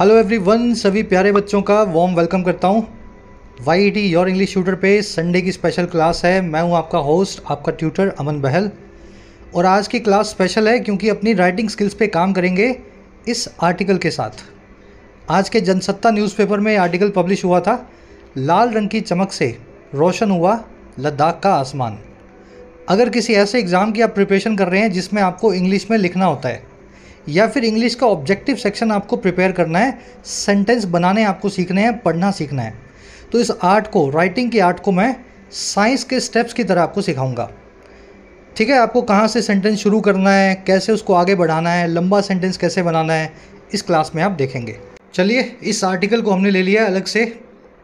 hello everyone सभी प्यारे बच्चों का वॉम वेलकम करता हूँ Y T your English shooter पे संडे की स्पेशल क्लास है मैं हूँ आपका होस्ट आपका ट्यूटर अमन बहल और आज की क्लास स्पेशल है क्योंकि अपनी राइटिंग स्किल्स पे काम करेंगे इस आर्टिकल के साथ आज के जनसत्ता न्यूज़पेपर में आर्टिकल पब्लिश हुआ था लाल रंग की चमक से रोशन हुआ लद्दाख का आसमान अगर किसी ऐसे एग्ज़ाम की आप प्रिपरेशन कर रहे हैं जिसमें आपको इंग्लिश में लिखना होता है या फिर इंग्लिश का ऑब्जेक्टिव सेक्शन आपको प्रिपेयर करना है सेंटेंस बनाने आपको सीखने हैं पढ़ना सीखना है तो इस आर्ट को राइटिंग की आर्ट को मैं साइंस के स्टेप्स की तरह आपको सिखाऊंगा ठीक है आपको कहाँ से सेंटेंस शुरू करना है कैसे उसको आगे बढ़ाना है लंबा सेंटेंस कैसे बनाना है इस क्लास में आप देखेंगे चलिए इस आर्टिकल को हमने ले लिया अलग से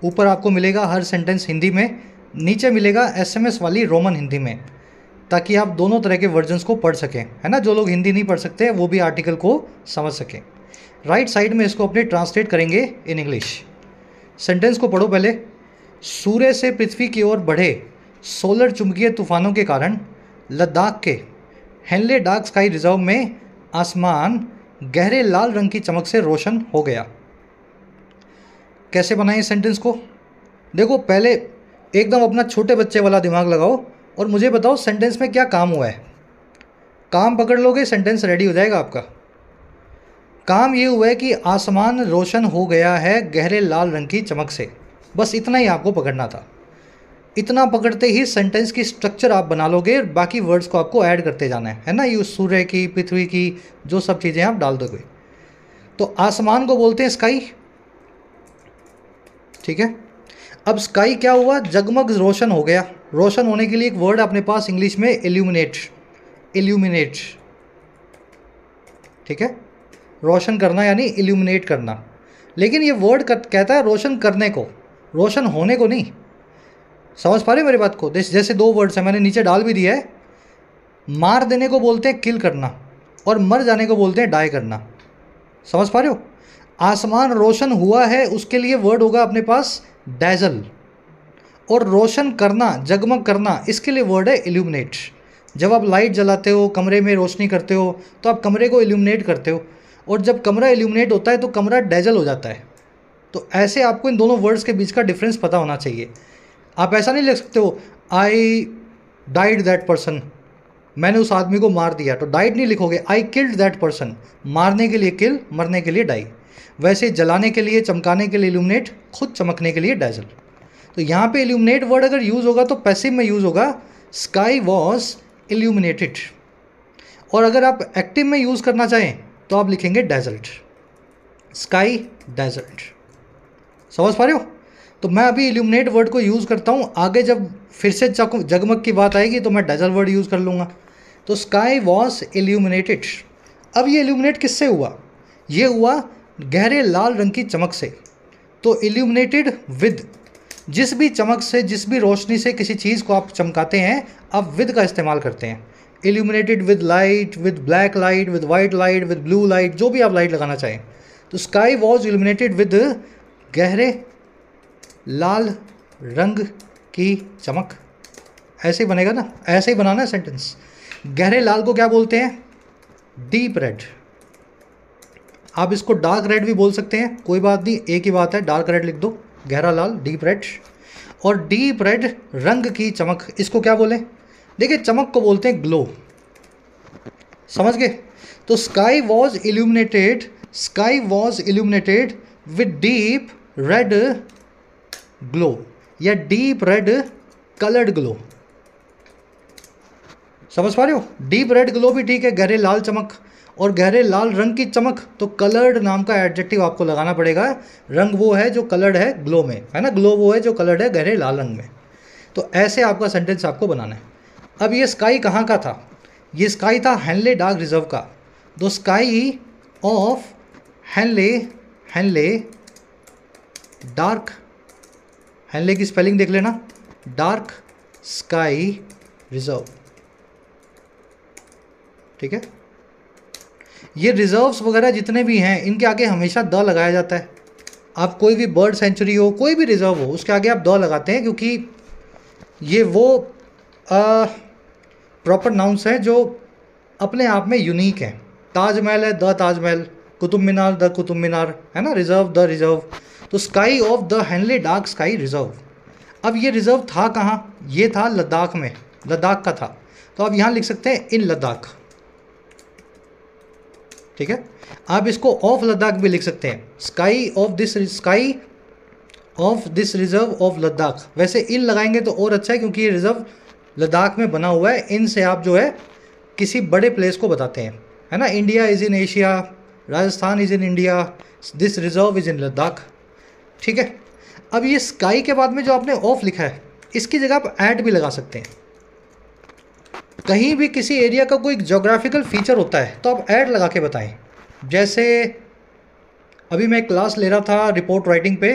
ऊपर आपको मिलेगा हर सेंटेंस हिंदी में नीचे मिलेगा एसएमएस वाली रोमन हिंदी में ताकि आप दोनों तरह के वर्जन्स को पढ़ सकें है ना जो लोग हिंदी नहीं पढ़ सकते वो भी आर्टिकल को समझ सकें राइट साइड में इसको अपने ट्रांसलेट करेंगे इन इंग्लिश सेंटेंस को पढ़ो पहले सूर्य से पृथ्वी की ओर बढ़े सोलर चुंबकीय तूफानों के कारण लद्दाख के हेनले डार्क स्काई रिजर्व में आसमान गहरे लाल रंग की चमक से रोशन हो गया कैसे बनाए सेंटेंस को देखो पहले एकदम अपना छोटे बच्चे वाला दिमाग लगाओ और मुझे बताओ सेंटेंस में क्या काम हुआ है काम पकड़ लोगे सेंटेंस रेडी हो जाएगा आपका काम ये हुआ है कि आसमान रोशन हो गया है गहरे लाल रंग की चमक से बस इतना ही आपको पकड़ना था इतना पकड़ते ही सेंटेंस की स्ट्रक्चर आप बना लोगे और बाकी वर्ड्स को आपको ऐड करते जाना है है ना ये सूर्य की पृथ्वी की जो सब चीज़ें आप डाल दोगे तो आसमान को बोलते हैं स्काई ठीक है अब स्काई क्या हुआ जगमग रोशन हो गया रोशन होने के लिए एक वर्ड अपने पास इंग्लिश में एल्यूमिनेट एल्यूमिनेट ठीक है रोशन करना यानी एल्यूमिनेट करना लेकिन ये वर्ड कहता है रोशन करने को रोशन होने को नहीं समझ पा रहे मेरी बात को जैसे दो वर्ड्स हैं मैंने नीचे डाल भी दिया है मार देने को बोलते हैं किल करना और मर जाने को बोलते हैं डाई करना समझ पा रहे हो आसमान रोशन हुआ है उसके लिए वर्ड होगा अपने पास डैजल और रोशन करना जगमग करना इसके लिए वर्ड है इल्यूमिनेट जब आप लाइट जलाते हो कमरे में रोशनी करते हो तो आप कमरे को इल्यूमिनेट करते हो और जब कमरा इल्यूमिनेट होता है तो कमरा डेजल हो जाता है तो ऐसे आपको इन दोनों वर्ड्स के बीच का डिफरेंस पता होना चाहिए आप ऐसा नहीं लिख सकते हो आई डाइड दैट पर्सन मैंने उस आदमी को मार दिया तो डाइड नहीं लिखोगे आई किल्ड दैट पर्सन मारने के लिए किल मरने के लिए डाई वैसे जलाने के लिए चमकाने के लिए इल्यूमिनेट खुद चमकने के लिए डैजल तो यहाँ पे इल्यूमिनेट वर्ड अगर यूज़ होगा तो पैसिव में यूज़ होगा स्काई वॉज इल्यूमिनेटेड और अगर आप एक्टिव में यूज़ करना चाहें तो आप लिखेंगे डेजल्ट स्काई डेजल्ट समझ पा रहे हो तो मैं अभी इल्यूमिनेट वर्ड को यूज़ करता हूँ आगे जब फिर से जगमग की बात आएगी तो मैं डेजल वर्ड यूज़ कर लूँगा तो स्काई वॉज इल्यूमिनेटेड अब ये इल्यूमिनेट किससे हुआ ये हुआ गहरे लाल रंग की चमक से तो इल्यूमिनेटेड विद जिस भी चमक से जिस भी रोशनी से किसी चीज़ को आप चमकाते हैं आप विद का इस्तेमाल करते हैं illuminated with light with black light with white light with blue light जो भी आप लाइट लगाना चाहें तो स्काई वॉज इल्यूमिनेटेड विद गहरे लाल रंग की चमक ऐसे ही बनेगा ना ऐसे ही बनाना सेंटेंस गहरे लाल को क्या बोलते हैं डीप रेड आप इसको डार्क रेड भी बोल सकते हैं कोई बात नहीं एक ही बात है डार्क रेड लिख दो गहरा लाल डीप रेड और डीप रेड रंग की चमक इसको क्या बोलें देखिए चमक को बोलते हैं ग्लो समझ गए तो sky was illuminated sky was illuminated with deep red glow या डीप रेड कलर्ड ग्लो समझ पा रहे हो डीप रेड ग्लो भी ठीक है गहरे लाल चमक और गहरे लाल रंग की चमक तो कलर्ड नाम का एडजेक्टिव आपको लगाना पड़ेगा रंग वो है जो कलर्ड है ग्लो में है ना ग्लो वो है जो कलर्ड है गहरे लाल रंग में तो ऐसे आपका सेंटेंस आपको बनाना है अब ये स्काई कहाँ का था ये स्काई था हैंडले डार्क रिजर्व का दो sky of Hanle Hanle dark Hanle की स्पेलिंग देख लेना डार्क स्काई रिजर्व ठीक है ये रिजर्व्स वगैरह जितने भी हैं इनके आगे हमेशा द लगाया जाता है आप कोई भी बर्ड सेंचुरी हो कोई भी रिज़र्व हो उसके आगे आप द लगाते हैं क्योंकि ये वो प्रॉपर नाउंस हैं जो अपने आप में यूनिक हैं ताजमहल है the Taj Mahal Qutub Minar the Qutub मीनार है ना रिज़र्व द रिज़र्व तो sky of the हैंडली dark sky reserve अब ये रिज़र्व था कहाँ ये था लद्दाख में लद्दाख का था तो आप यहाँ लिख सकते हैं इन लद्दाख ठीक है आप इसको ऑफ लद्दाख भी लिख सकते हैं sky of this sky of this reserve of Ladakh वैसे इन लगाएंगे तो और अच्छा है क्योंकि ये रिजर्व लद्दाख में बना हुआ है इन से आप जो है किसी बड़े प्लेस को बताते हैं है ना India is in Asia Rajasthan is in India this reserve is in Ladakh ठीक है अब ये स्काई के बाद में जो आपने ऑफ लिखा है इसकी जगह आप ऐड भी लगा सकते हैं कहीं भी किसी एरिया का कोई जोग्राफिकल फीचर होता है तो आप ऐड लगा के बताएं जैसे अभी मैं क्लास ले रहा था रिपोर्ट राइटिंग पे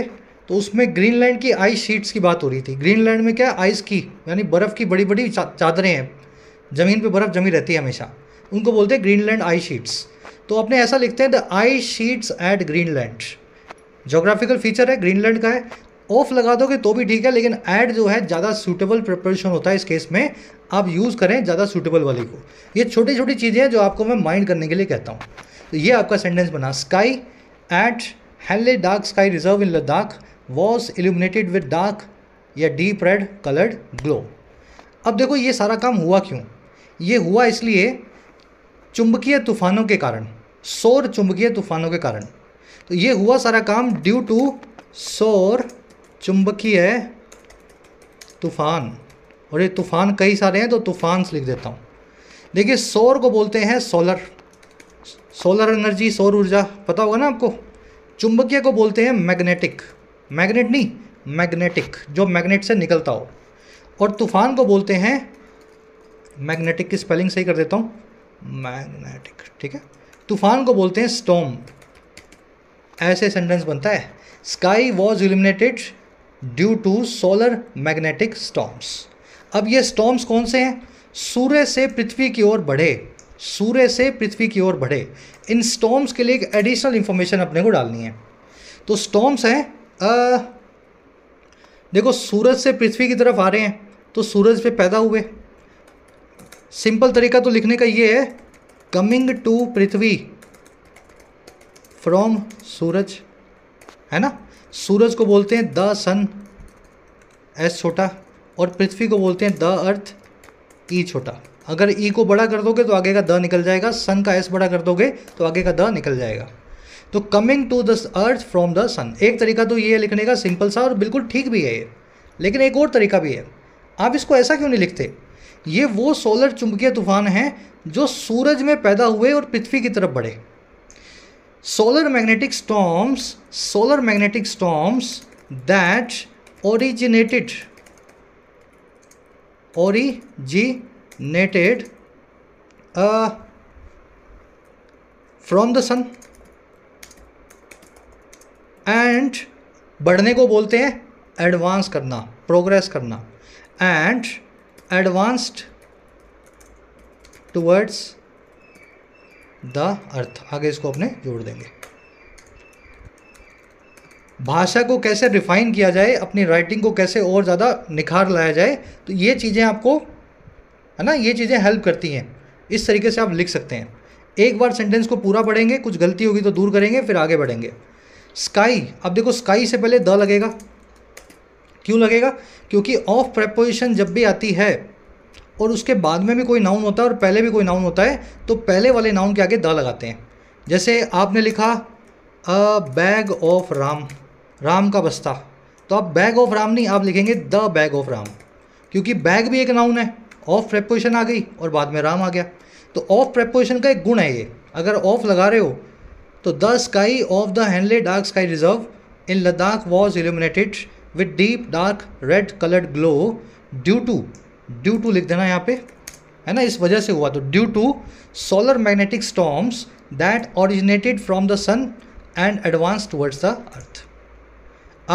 तो उसमें ग्रीनलैंड की आइस शीट्स की बात हो रही थी ग्रीनलैंड में क्या आइस की यानी बर्फ़ की बड़ी बड़ी चादरें हैं ज़मीन पे बर्फ़ जमी रहती है हमेशा उनको बोलते हैं ग्रीनलैंड आइस शीट्स तो अपने ऐसा लिखते हैं the ice sheets at Greenland geographical feature है ग्रीनलैंड का है ऑफ लगा दोगे तो भी ठीक है लेकिन ऐड जो है ज़्यादा सूटेबल प्रिपरेशन होता है इस केस में आप यूज़ करें ज़्यादा सूटेबल वाले को ये छोटी छोटी चीज़ें हैं जो आपको मैं माइंड करने के लिए कहता हूँ तो ये आपका सेंटेंस बना sky at Hanle dark sky reserve in Ladakh was illuminated with dark या डीप रेड कलर्ड ग्लो अब देखो ये सारा काम हुआ क्यों ये हुआ इसलिए चुंबकीय तूफानों के कारण सौर चुंबकीय तूफानों के कारण तो ये हुआ सारा काम ड्यू टू सौर चुंबकीय तूफान और ये तूफ़ान कई सारे हैं तो तूफ़ान्स लिख देता हूँ देखिए सौर को बोलते हैं सोलर सोलर एनर्जी सौर ऊर्जा पता होगा ना आपको चुंबकीय को बोलते हैं मैग्नेटिक मैग्नेट नहीं मैग्नेटिक जो मैग्नेट से निकलता हो और तूफ़ान को बोलते हैं मैग्नेटिक की स्पेलिंग सही कर देता हूँ मैग्नेटिक ठीक है तूफ़ान को बोलते हैं स्टोम ऐसे सेंटेंस बनता है sky was illuminated due to solar magnetic storms अब ये स्टॉम्स कौन से हैं सूर्य से पृथ्वी की ओर बढ़े सूर्य से पृथ्वी की ओर बढ़े इन स्टॉम्स के लिए एक एडिशनल इन्फॉर्मेशन अपने को डालनी है तो स्टॉम्स हैं देखो सूरज से पृथ्वी की तरफ आ रहे हैं तो सूरज पे पैदा हुए सिंपल तरीका तो लिखने का ये है कमिंग टू पृथ्वी फ्रॉम सूरज है ना सूरज को बोलते हैं द सन एस छोटा और पृथ्वी को बोलते हैं द अर्थ ई छोटा अगर ई को बड़ा कर दोगे तो आगे का द निकल जाएगा सन का एस बड़ा कर दोगे तो आगे का द निकल जाएगा तो coming to the earth from the sun एक तरीका तो ये है लिखने का सिंपल सा और बिल्कुल ठीक भी है ये लेकिन एक और तरीका भी है आप इसको ऐसा क्यों नहीं लिखते ये वो सोलर चुंबकीय तूफान हैं जो सूरज में पैदा हुए और पृथ्वी की तरफ बढ़े solar magnetic storms solar magnetic storms that originated originated uh, from the sun and बढ़ने को बोलते हैं एडवांस करना प्रोग्रेस करना and advanced towards the earth आगे इसको अपने जोड़ देंगे भाषा को कैसे रिफ़ाइन किया जाए अपनी राइटिंग को कैसे और ज़्यादा निखार लाया जाए तो ये चीज़ें आपको है ना ये चीज़ें हेल्प करती हैं इस तरीके से आप लिख सकते हैं एक बार सेंटेंस को पूरा पढ़ेंगे कुछ गलती होगी तो दूर करेंगे फिर आगे बढ़ेंगे स्काई अब देखो स्काई से पहले द लगेगा क्यों लगेगा क्योंकि ऑफ प्रपोजिशन जब भी आती है और उसके बाद में भी कोई नाउन होता है और पहले भी कोई नाउन होता है तो पहले वाले नाउन के आगे द लगाते हैं जैसे आपने लिखा a bag of Ram Ram का बस्ता तो आप बैग ऑफ राम नहीं आप लिखेंगे द बैग ऑफ राम क्योंकि बैग भी एक नाउन है ऑफ प्रेपोजिशन आ गई और बाद में राम आ गया तो ऑफ प्रेपोजिशन का एक गुण है ये अगर ऑफ लगा रहे हो तो the sky of the Hanle dark sky reserve in Ladakh was illuminated with deep dark red coloured glow due to due to लिख देना यहाँ पे है ना इस वजह से हुआ तो due to solar magnetic storms that originated from the sun and advance towards the earth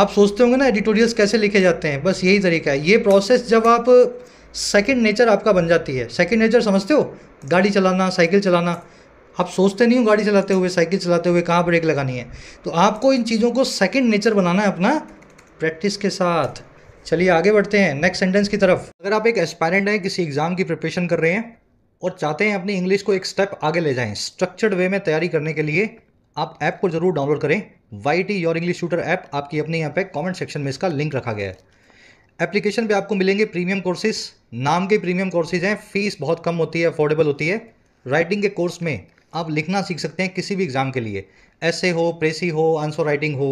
आप सोचते होंगे ना एडिटोरियल्स कैसे लिखे जाते हैं बस यही तरीका है ये प्रोसेस जब आप सेकेंड नेचर आपका बन जाती है सेकेंड नेचर समझते हो गाड़ी चलाना साइकिल चलाना आप सोचते नहीं हो गाड़ी चलाते हुए साइकिल चलाते हुए कहाँ ब्रेक लगानी है तो आपको इन चीज़ों को सेकेंड नेचर बनाना है अपना प्रैक्टिस के साथ चलिए आगे बढ़ते हैं नेक्स्ट सेंटेंस की तरफ अगर आप एक एस्पायरेंट हैं किसी एग्ज़ाम की प्रिपरेशन कर रहे हैं और चाहते हैं अपनी इंग्लिश को एक स्टेप आगे ले जाएं स्ट्रक्चर्ड वे में तैयारी करने के लिए आप ऐप को जरूर डाउनलोड करें Y T your English shooter app आपकी अपने यहाँ पे कमेंट सेक्शन में इसका लिंक रखा गया है एप्लीकेशन पे आपको मिलेंगे प्रीमियम कोर्सेज नाम के प्रीमियम कोर्सेज हैं फीस बहुत कम होती है अफोर्डेबल होती है राइटिंग के कोर्स में आप लिखना सीख सकते हैं किसी भी एग्ज़ाम के लिए ऐसे हो प्रेसी हो आंसर राइटिंग हो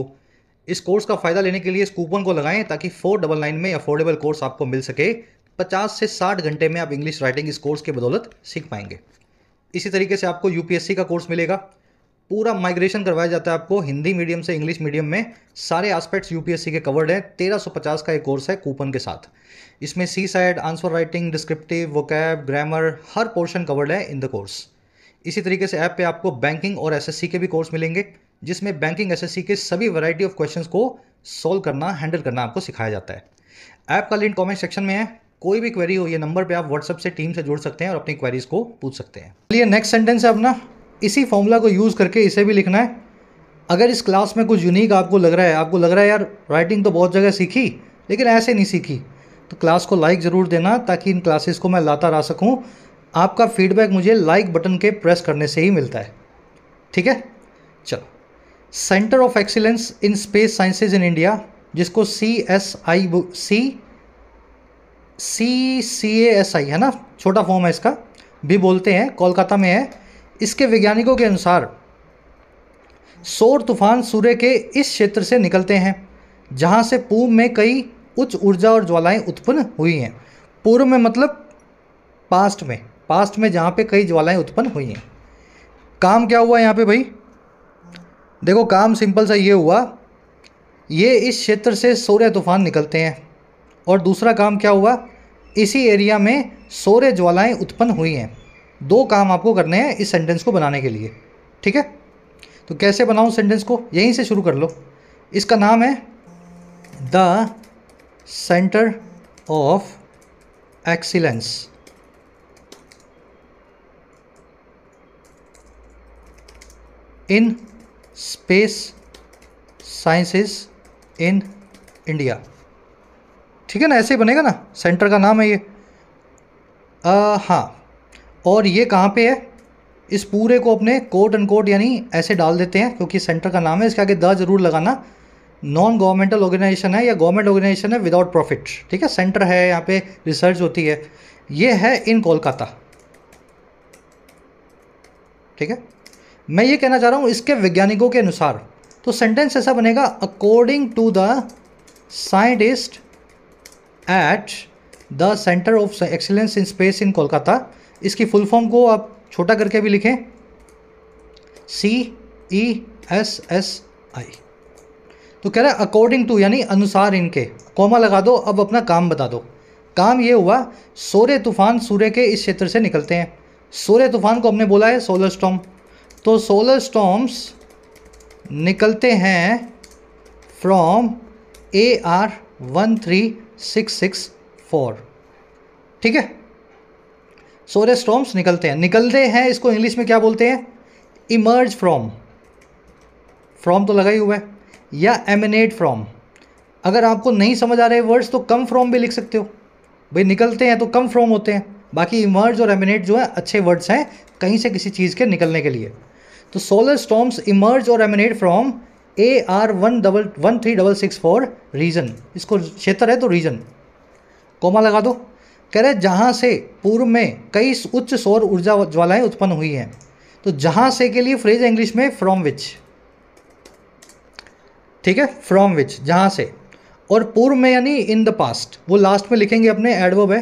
इस कोर्स का फ़ायदा लेने के लिए इस कूपन को लगाएं ताकि फोर डबल नाइन में अफोर्डेबल कोर्स आपको मिल सके पचास से साठ घंटे में आप इंग्लिश राइटिंग इस कोर्स के बदौलत सीख पाएंगे इसी तरीके से आपको यूपीएससी का कोर्स मिलेगा पूरा माइग्रेशन करवाया जाता है आपको हिंदी मीडियम से इंग्लिश मीडियम में सारे एस्पेक्ट्स यूपीएससी के कवर्ड हैं 1350 का एक कोर्स है कूपन के साथ इसमें सी साइड answer writing descriptive vocab grammar हर पोर्शन कवर्ड है इन द कोर्स इसी तरीके से ऐप पे आपको बैंकिंग और एस के भी कोर्स मिलेंगे जिसमें बैंकिंग एस के सभी वैरायटी ऑफ क्वेश्चंस को सॉल्व करना हैंडल करना आपको सिखाया जाता है ऐप का लिंक कमेंट सेक्शन में है कोई भी क्वेरी हो ये नंबर पे आप व्हाट्सअप से टीम से जुड़ सकते हैं और अपनी क्वेरीज को पूछ सकते हैं चलिए नेक्स्ट सेंटेंस है अपना इसी फॉर्मूला को यूज़ करके इसे भी लिखना है अगर इस क्लास में कुछ यूनिक आपको लग रहा है आपको लग रहा है यार राइटिंग तो बहुत जगह सीखी लेकिन ऐसे नहीं सीखी तो क्लास को लाइक ज़रूर देना ताकि इन क्लासेस को मैं लाता रह सकूँ आपका फीडबैक मुझे लाइक बटन के प्रेस करने से ही मिलता है ठीक है चलो centre of excellence in space sciences in India जिसको C S I C C C A S I है ना छोटा फॉर्म है इसका भी बोलते हैं कोलकाता में है इसके वैज्ञानिकों के अनुसार सौर तूफान सूर्य के इस क्षेत्र से निकलते हैं जहाँ से पूर्व में कई उच्च ऊर्जा और ज्वालाएं उत्पन्न हुई हैं पूर्व में मतलब पास्ट में पास्ट में जहाँ पे कई ज्वालाएं उत्पन्न हुई हैं काम क्या हुआ यहाँ पे भाई देखो काम सिंपल सा ये हुआ ये इस क्षेत्र से सौर्य तूफान निकलते हैं और दूसरा काम क्या हुआ इसी एरिया में सौर्य ज्वालाएं उत्पन्न हुई हैं दो काम आपको करने हैं इस सेंटेंस को बनाने के लिए ठीक है तो कैसे बनाऊँ सेंटेंस को यहीं से शुरू कर लो इसका नाम है the centre of excellence in space sciences in India ठीक है ना ऐसे ही बनेगा ना सेंटर का नाम है ये आ, हाँ और ये कहाँ पे है इस पूरे को अपने कोट एंड कोट यानी ऐसे डाल देते हैं क्योंकि सेंटर का नाम है इसके आगे द जरूर लगाना नॉन गवर्नमेंटल ऑर्गेनाइजेशन है या गवर्नमेंट ऑर्गेनाइजेशन है विदाउट प्रॉफिट ठीक है सेंटर है यहाँ पे रिसर्च होती है ये है इन कोलकाता ठीक है मैं ये कहना चाह रहा हूँ इसके वैज्ञानिकों के अनुसार तो सेंटेंस ऐसा बनेगा according to the scientist at the centre of excellence in space in Kolkata इसकी फुल फॉर्म को आप छोटा करके भी लिखें सी ई एस एस आई तो कह रहा है अकॉर्डिंग टू यानी अनुसार इनके कोमा लगा दो अब अपना काम बता दो काम ये हुआ सोरे तूफान सूर्य के इस क्षेत्र से निकलते हैं सोरे तूफान को हमने बोला है सोलर स्टॉम तो सोलर स्टॉम्स निकलते हैं from A R one three six six four ठीक है सोलर स्टॉम्स निकलते हैं निकलते हैं इसको इंग्लिश में क्या बोलते हैं इमर्ज फ्रॉम फ्रॉम तो लगा ही हुआ है या एमिनेट फ्रॉम अगर आपको नहीं समझ आ रहे वर्ड्स तो कम फ्रॉम भी लिख सकते हो भाई निकलते हैं तो कम फ्रॉम होते हैं बाकी इमर्ज और एमिनेट जो है अच्छे वर्ड्स हैं कहीं से किसी चीज़ के निकलने के लिए तो सोलर स्टॉम्स इमर्ज और emanate from A R one double one three double six four region इसको क्षेत्र है तो रीजन कोमा लगा दो कह रहे जहाँ से पूर्व में कई उच्च सौर ऊर्जा ज्वालाएं उत्पन्न हुई हैं तो जहाँ से के लिए फ्रेज इंग्लिश में फ्रॉम विच ठीक है फ्रॉम विच जहाँ से और पूर्व में यानी इन द पास्ट वो लास्ट में लिखेंगे अपने एडवर्ब है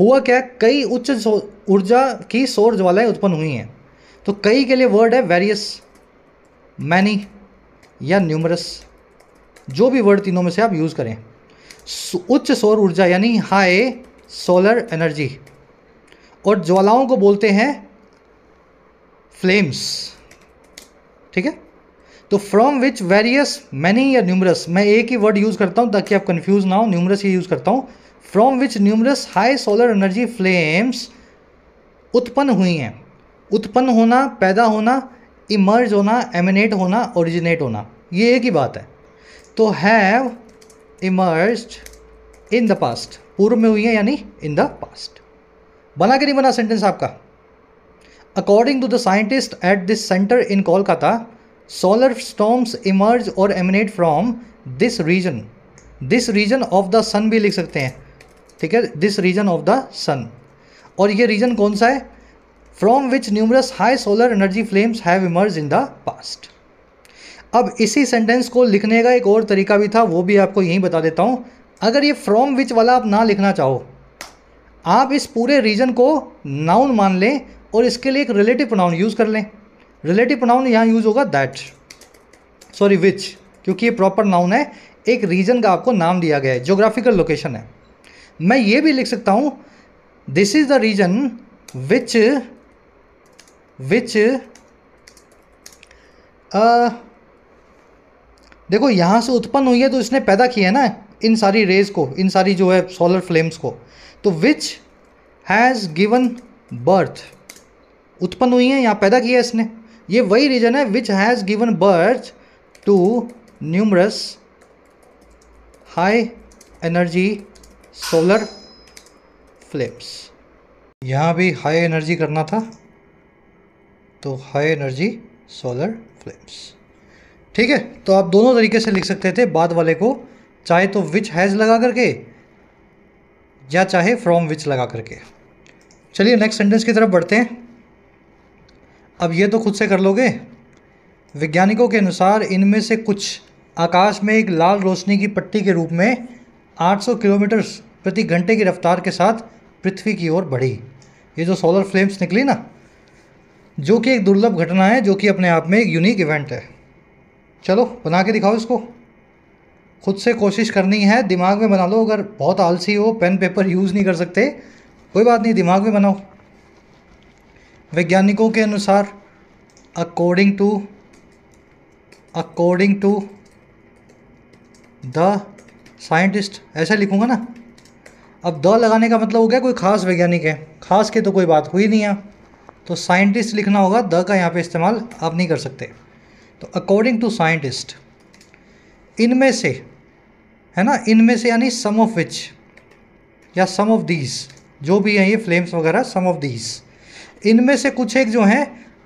हुआ क्या कई उच्च ऊर्जा की सौर ज्वालाएं उत्पन्न हुई हैं तो कई के लिए वर्ड है वेरियस मैनी या न्यूमरस जो भी वर्ड तीनों में से आप यूज़ करें उच्च सौर ऊर्जा यानी हाई सोलर एनर्जी और ज्वालाओं को बोलते हैं फ्लेम्स ठीक है तो फ्रॉम विच वेरियस मैनी या न्यूमरस मैं एक ही वर्ड यूज़ करता हूँ ताकि आप कन्फ्यूज ना हो न्यूमरस ही यूज़ करता हूँ from which numerous high solar energy flames उत्पन्न हुई हैं उत्पन्न होना पैदा होना इमर्ज होना एमिनेट होना ओरिजिनेट होना ये एक ही बात है तो have emerge in the past पूर्व में हुई है यानी इन द पास्ट बना के नहीं बना सेंटेंस आपका according to the scientist at this centre in Kolkata solar storms emerge और emanate from this region this region of the sun भी लिख सकते हैं ठीक है this region of the sun और ये रीजन कौन सा है from which numerous high solar energy flames have emerge in the past अब इसी सेंटेंस को लिखने का एक और तरीका भी था वो भी आपको यहीं बता देता हूँ अगर ये फ्रॉम विच वाला आप ना लिखना चाहो आप इस पूरे रीजन को नाउन मान लें और इसके लिए एक रिलेटिव प्रोनाउन यूज़ कर लें रिलेटिव प्रोनाउन यहाँ यूज़ होगा दैट सॉरी विच क्योंकि ये प्रॉपर नाउन है एक रीजन का आपको नाम दिया गया है जोग्राफिकल लोकेशन है मैं ये भी लिख सकता हूँ this is the region which which देखो यहाँ से उत्पन्न हुई है तो इसने पैदा किया है ना इन सारी रेज को इन सारी जो है सोलर फ्लेम्स को तो विच हैज़ गिवन बर्थ उत्पन्न हुई है यहाँ पैदा किया इसने ये वही रीजन है which has given birth to numerous high energy solar flames यहाँ भी हाई एनर्जी करना था तो हाई एनर्जी सोलर फ्लेम्स ठीक है तो आप दोनों तरीके से लिख सकते थे बाद वाले को चाहे तो विच हैज़ लगा करके या चाहे फ्रॉम विच लगा करके चलिए नेक्स्ट सेंटेंस की तरफ बढ़ते हैं अब ये तो खुद से कर लोगे वैज्ञानिकों के अनुसार इनमें से कुछ आकाश में एक लाल रोशनी की पट्टी के रूप में 800 किलोमीटर प्रति घंटे की रफ्तार के साथ पृथ्वी की ओर बढ़ी ये जो सोलर फ्लेम्स निकली ना जो कि एक दुर्लभ घटना है जो कि अपने आप में एक यूनिक इवेंट है चलो बना के दिखाओ इसको खुद से कोशिश करनी है दिमाग में बना लो अगर बहुत आलसी हो पेन पेपर यूज़ नहीं कर सकते कोई बात नहीं दिमाग में बनाओ वैज्ञानिकों के अनुसार according to according to the scientist ऐसा लिखूंगा ना अब द लगाने का मतलब हो गया कोई खास वैज्ञानिक है खास के तो कोई बात हुई नहीं है तो साइंटिस्ट लिखना होगा द का यहाँ पे इस्तेमाल आप नहीं कर सकते तो अकॉर्डिंग टू साइंटिस्ट इनमें से है ना इनमें से यानी सम ऑफ विच या सम ऑफ दीज जो भी हैं ये फ्लेम्स वगैरह सम ऑफ दीज इनमें से कुछ एक जो हैं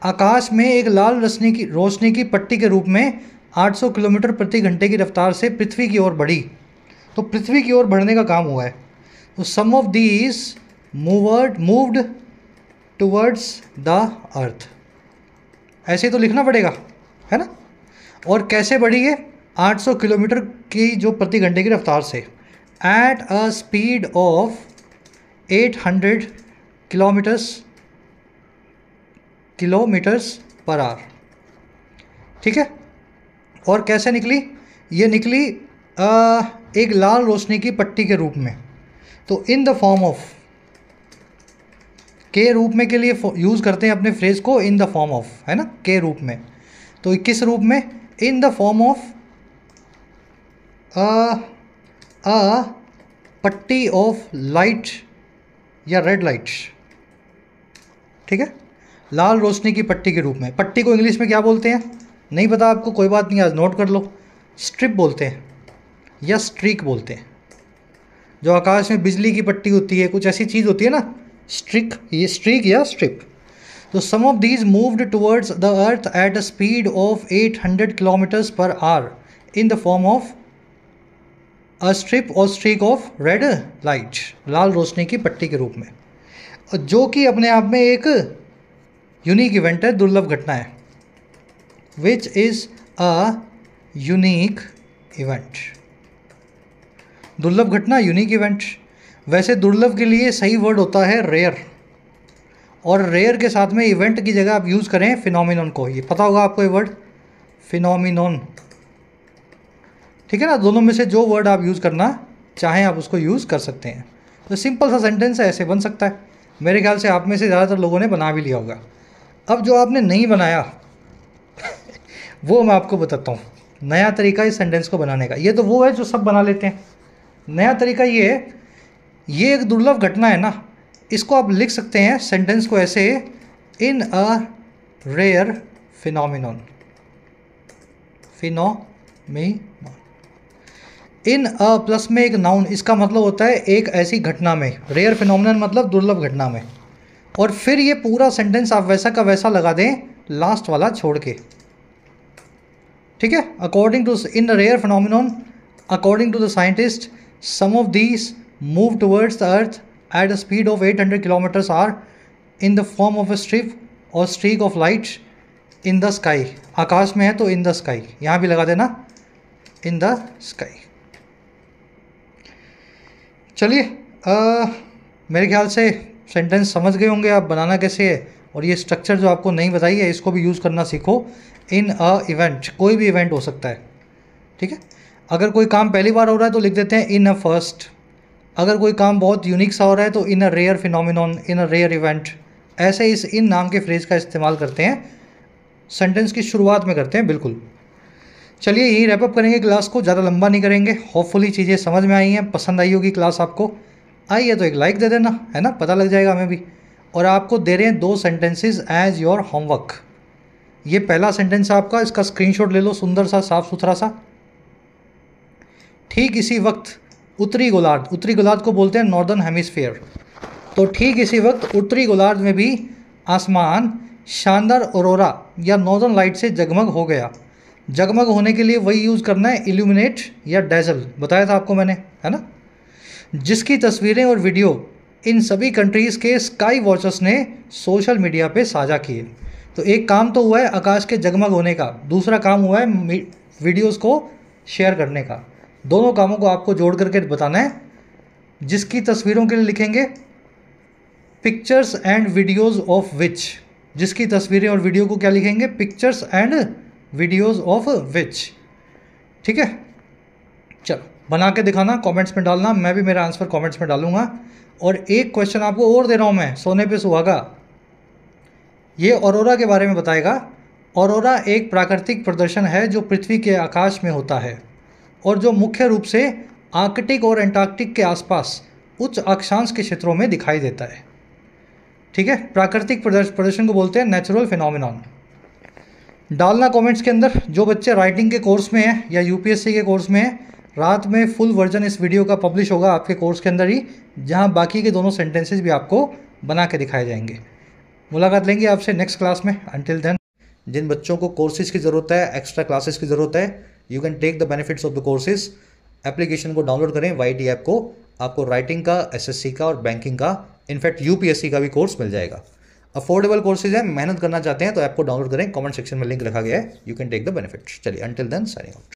आकाश में एक लाल रोशनी की रोशनी की पट्टी के रूप में 800 किलोमीटर प्रति घंटे की रफ्तार से पृथ्वी की ओर बढ़ी तो पृथ्वी की ओर बढ़ने का काम हुआ है तो some of these moved moved towards the earth ऐसे तो लिखना पड़ेगा है ना और कैसे बढ़ी है 800 किलोमीटर की जो प्रति घंटे की रफ्तार से at a speed of 800 kilometres kilometres per hour ठीक है और कैसे निकली ये निकली आ, एक लाल रोशनी की पट्टी के रूप में तो इन द फॉर्म ऑफ के रूप में के लिए यूज़ करते हैं अपने फ्रेज को इन द फॉर्म ऑफ है ना के रूप में तो किस रूप में in the form of a पट्टी ऑफ लाइट या रेड लाइट ठीक है लाल रोशनी की पट्टी के रूप में पट्टी को इंग्लिश में क्या बोलते हैं नहीं पता आपको कोई बात नहीं आज नोट कर लो स्ट्रिप बोलते हैं या स्ट्रीक बोलते हैं जो आकाश में बिजली की पट्टी होती है कुछ ऐसी चीज़ होती है ना स्ट्रिक ये स्ट्रीक या स्ट्रिप तो some of these moved towards the earth at the speed of 800 kilometres per hour in the form of a strip और स्ट्रीक ऑफ रेड लाइट लाल रोशनी की पट्टी के रूप में जो कि अपने आप में एक यूनिक इवेंट है दुर्लभ घटना है which is a unique event दुर्लभ घटना यूनिक इवेंट वैसे दुर्लभ के लिए सही वर्ड होता है रेयर और रेयर के साथ में इवेंट की जगह आप यूज़ करें फिनोमिनन को ये पता होगा आपको ये वर्ड फिनोमिनन ठीक है ना दोनों में से जो वर्ड आप यूज़ करना चाहें आप उसको यूज़ कर सकते हैं तो सिंपल सा सेंटेंस है ऐसे बन सकता है मेरे ख्याल से आप में से ज़्यादातर लोगों ने बना भी लिया होगा अब जो आपने नहीं बनाया वो मैं आपको बताता हूँ नया तरीका इस सेंटेंस को बनाने का ये तो वो है जो सब बना लेते हैं नया तरीका ये है ये एक दुर्लभ घटना है ना इसको आप लिख सकते हैं सेंटेंस को ऐसे in a rare phenomenon phenomenon in a plus में एक नाउन इसका मतलब होता है एक ऐसी घटना में रेयर फिनोमिन मतलब दुर्लभ घटना में और फिर ये पूरा सेंटेंस आप वैसा का वैसा लगा दें लास्ट वाला छोड़ के ठीक है according to in rare phenomenon according to the scientist some of these move towards the earth at a speed of 800 kilometres hour in the form of a strip और streak of light in the sky आकाश में है तो इन the sky यहाँ भी लगा देना इन the sky चलिए मेरे ख्याल से सेंटेंस समझ गए होंगे आप बनाना कैसे है और ये स्ट्रक्चर जो आपको नहीं बताई है इसको भी यूज़ करना सीखो इन अ इवेंट कोई भी इवेंट हो सकता है ठीक है अगर कोई काम पहली बार हो रहा है तो लिख देते हैं इन अ फर्स्ट अगर कोई काम बहुत यूनिक सा हो रहा है तो in a rare phenomenon in a rare event ऐसे इस इन नाम के फ्रेज़ का इस्तेमाल करते हैं सेंटेंस की शुरुआत में करते हैं बिल्कुल चलिए यही रैपअप करेंगे क्लास को ज़्यादा लंबा नहीं करेंगे होपफुली चीज़ें समझ में आई हैं पसंद आई होगी क्लास आपको आई है तो एक लाइक दे देना है ना पता लग जाएगा हमें भी और आपको दे रहे हैं दो सेंटेंसेस एज योर होमवर्क ये पहला सेंटेंस है आपका इसका स्क्रीनशॉट ले लो सुंदर सा साफ सुथरा सा ठीक इसी वक्त उत्तरी गोलार्ध उत्तरी गोलार्ध को बोलते हैं नॉर्दर्न हेमिसफेयर तो ठीक इसी वक्त उत्तरी गोलार्ध में भी आसमान शानदार ओरोरा या नॉर्दर्न लाइट से जगमग हो गया जगमग होने के लिए वही यूज़ करना है इल्यूमिनेट या डैजल बताया था आपको मैंने है ना जिसकी तस्वीरें और वीडियो इन सभी कंट्रीज़ के स्काई वॉचर्स ने सोशल मीडिया पे साझा किए तो एक काम तो हुआ है आकाश के जगमग होने का दूसरा काम हुआ है वीडियोस को शेयर करने का दोनों कामों को आपको जोड़ करके बताना है जिसकी तस्वीरों के लिए लिखेंगे pictures and videos of which जिसकी तस्वीरें और वीडियो को क्या लिखेंगे pictures and videos of which ठीक है चलो बना के दिखाना कमेंट्स में डालना मैं भी मेरा आंसर कमेंट्स में डालूंगा और एक क्वेश्चन आपको और दे रहा हूँ मैं सोने पे सुहागा ये औरोरा के बारे में बताएगा औरोरा एक प्राकृतिक प्रदर्शन है जो पृथ्वी के आकाश में होता है और जो मुख्य रूप से आर्कटिक और एंटार्कटिक के आसपास उच्च अक्षांश के क्षेत्रों में दिखाई देता है ठीक है प्राकृतिक प्रदर्शन को बोलते हैं नेचुरल फिनोमिनॉन डालना कमेंट्स के अंदर जो बच्चे राइटिंग के कोर्स में हैं या यूपीएससी के कोर्स में हैं रात में फुल वर्जन इस वीडियो का पब्लिश होगा आपके कोर्स के अंदर ही जहां बाकी के दोनों सेंटेंसेस भी आपको बना के दिखाए जाएंगे मुलाकात लेंगे आपसे नेक्स्ट क्लास में अंटिल देन जिन बच्चों को कोर्सेज की ज़रूरत है एक्स्ट्रा क्लासेस की ज़रूरत है you can take the benefits of the courses application को डाउनलोड करें वाई ऐप को आपको राइटिंग का सी का और बैंकिंग का इनफैक्ट सी का भी कोर्स मिल जाएगा अफोर्डेबल कोर्सेज हैं मेहनत करना चाहते हैं तो ऐप को डाउनलोड करें कमेंट सेक्शन में लिंक रखा गया है you can take the benefits चलिए अंटिल देन साइनिंग आउट